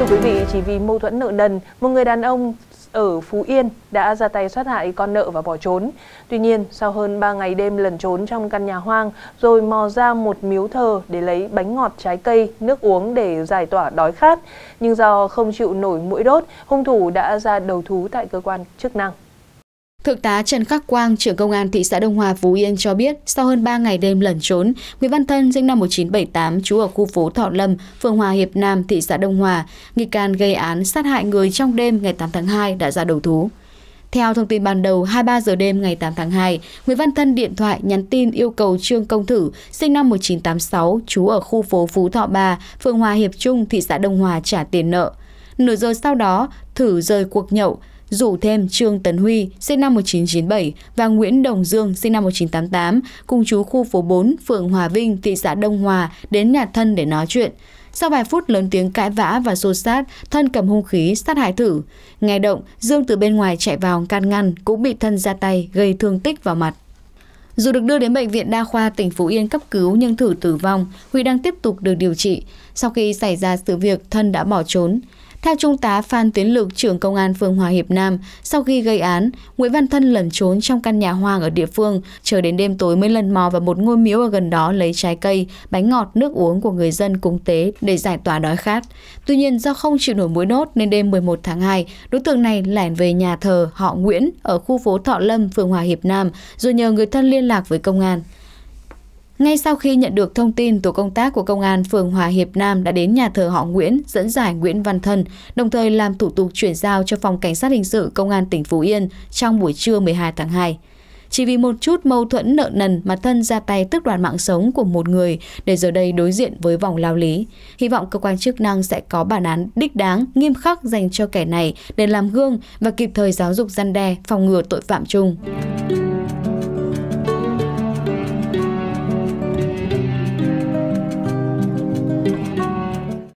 Thưa quý vị, chỉ vì mâu thuẫn nợ nần, một người đàn ông ở Phú Yên đã ra tay sát hại con nợ và bỏ trốn. Tuy nhiên, sau hơn 3 ngày đêm lẩn trốn trong căn nhà hoang, rồi mò ra một miếu thờ để lấy bánh ngọt, trái cây, nước uống để giải tỏa đói khát. Nhưng do không chịu nổi mũi đốt, hung thủ đã ra đầu thú tại cơ quan chức năng. Thượng tá Trần Khắc Quang, trưởng công an thị xã Đông Hòa, Phú Yên cho biết, sau hơn 3 ngày đêm lẩn trốn, Nguyễn Văn Thân sinh năm 1978, trú ở khu phố Thọ Lâm, phường Hòa Hiệp Nam, thị xã Đông Hòa, nghi can gây án sát hại người trong đêm ngày 8 tháng 2 đã ra đầu thú. Theo thông tin ban đầu, 23 giờ đêm ngày 8 tháng 2, Nguyễn Văn Thân điện thoại nhắn tin yêu cầu Trương Công Thử, sinh năm 1986, trú ở khu phố Phú Thọ 3, phường Hòa Hiệp Trung, thị xã Đông Hòa trả tiền nợ. Nửa giờ sau đó, Thử rời cuộc nhậu, rủ thêm Trương Tấn Huy, sinh năm 1997 và Nguyễn Đồng Dương, sinh năm 1988, cùng chú khu phố 4, phường Hòa Vinh, thị xã Đông Hòa, đến nhà thân để nói chuyện. Sau vài phút lớn tiếng cãi vã và xô sát, thân cầm hung khí sát hại thử. Nghe động, Dương từ bên ngoài chạy vào can ngăn, cũng bị thân ra tay, gây thương tích vào mặt. Dù được đưa đến bệnh viện đa khoa tỉnh Phú Yên cấp cứu nhưng thử tử vong, Huy đang tiếp tục được điều trị. Sau khi xảy ra sự việc, thân đã bỏ trốn. Theo Trung tá Phan Tiến Lực, trưởng công an phường Hòa Hiệp Nam, sau khi gây án, Nguyễn Văn Thân lẩn trốn trong căn nhà hoang ở địa phương, chờ đến đêm tối mới lần mò vào một ngôi miếu ở gần đó lấy trái cây, bánh ngọt, nước uống của người dân cúng tế để giải tỏa đói khát. Tuy nhiên do không chịu nổi mũi nốt nên đêm 11 tháng 2, đối tượng này lẻn về nhà thờ họ Nguyễn ở khu phố Thọ Lâm, phường Hòa Hiệp Nam rồi nhờ người thân liên lạc với công an. Ngay sau khi nhận được thông tin, tổ công tác của Công an phường Hòa Hiệp Nam đã đến nhà thờ họ Nguyễn dẫn giải Nguyễn Văn Thân, đồng thời làm thủ tục chuyển giao cho Phòng Cảnh sát Hình sự Công an tỉnh Phú Yên trong buổi trưa 12 tháng 2. Chỉ vì một chút mâu thuẫn nợ nần mà Thân ra tay tước đoạt mạng sống của một người để giờ đây đối diện với vòng lao lý. Hy vọng cơ quan chức năng sẽ có bản án đích đáng, nghiêm khắc dành cho kẻ này để làm gương và kịp thời giáo dục gian đe, phòng ngừa tội phạm chung.